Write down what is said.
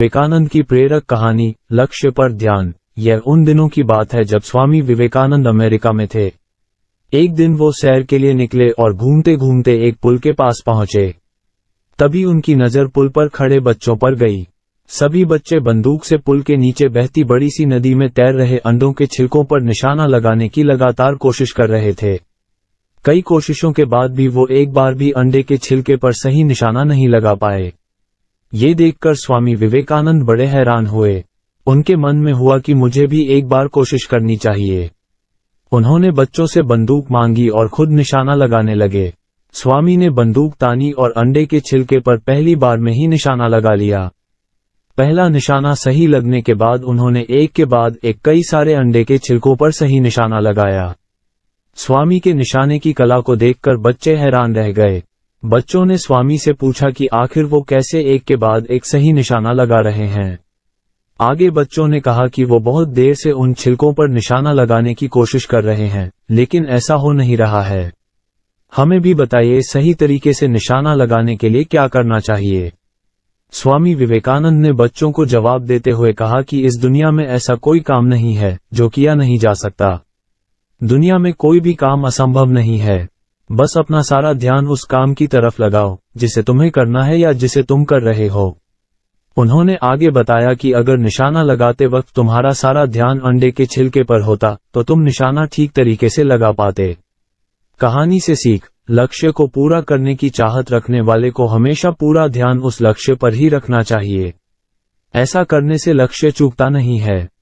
विवेकानंद की प्रेरक कहानी लक्ष्य पर ध्यान यह उन दिनों की बात है जब स्वामी विवेकानंद अमेरिका में थे एक दिन वो सैर के लिए निकले और घूमते घूमते एक पुल के पास पहुंचे तभी उनकी नजर पुल पर खड़े बच्चों पर गई सभी बच्चे बंदूक से पुल के नीचे बहती बड़ी सी नदी में तैर रहे अंडों के छिलकों पर निशाना लगाने की लगातार कोशिश कर रहे थे कई कोशिशों के बाद भी वो एक बार भी अंडे के छिलके पर सही निशाना नहीं लगा पाए ये देखकर स्वामी विवेकानंद बड़े हैरान हुए उनके मन में हुआ कि मुझे भी एक बार कोशिश करनी चाहिए उन्होंने बच्चों से बंदूक मांगी और खुद निशाना लगाने लगे स्वामी ने बंदूक तानी और अंडे के छिलके पर पहली बार में ही निशाना लगा लिया पहला निशाना सही लगने के बाद उन्होंने एक के बाद एक कई सारे अंडे के छिलकों पर सही निशाना लगाया स्वामी के निशाने की कला को देखकर बच्चे हैरान रह गए बच्चों ने स्वामी से पूछा कि आखिर वो कैसे एक के बाद एक सही निशाना लगा रहे हैं आगे बच्चों ने कहा कि वो बहुत देर से उन छिलकों पर निशाना लगाने की कोशिश कर रहे हैं लेकिन ऐसा हो नहीं रहा है हमें भी बताइए सही तरीके से निशाना लगाने के लिए क्या करना चाहिए स्वामी विवेकानंद ने बच्चों को जवाब देते हुए कहा कि इस दुनिया में ऐसा कोई काम नहीं है जो किया नहीं जा सकता दुनिया में कोई भी काम असंभव नहीं है बस अपना सारा ध्यान उस काम की तरफ लगाओ जिसे तुम्हें करना है या जिसे तुम कर रहे हो उन्होंने आगे बताया कि अगर निशाना लगाते वक्त तुम्हारा सारा ध्यान अंडे के छिलके पर होता तो तुम निशाना ठीक तरीके से लगा पाते कहानी से सीख लक्ष्य को पूरा करने की चाहत रखने वाले को हमेशा पूरा ध्यान उस लक्ष्य पर ही रखना चाहिए ऐसा करने से लक्ष्य चूकता नहीं है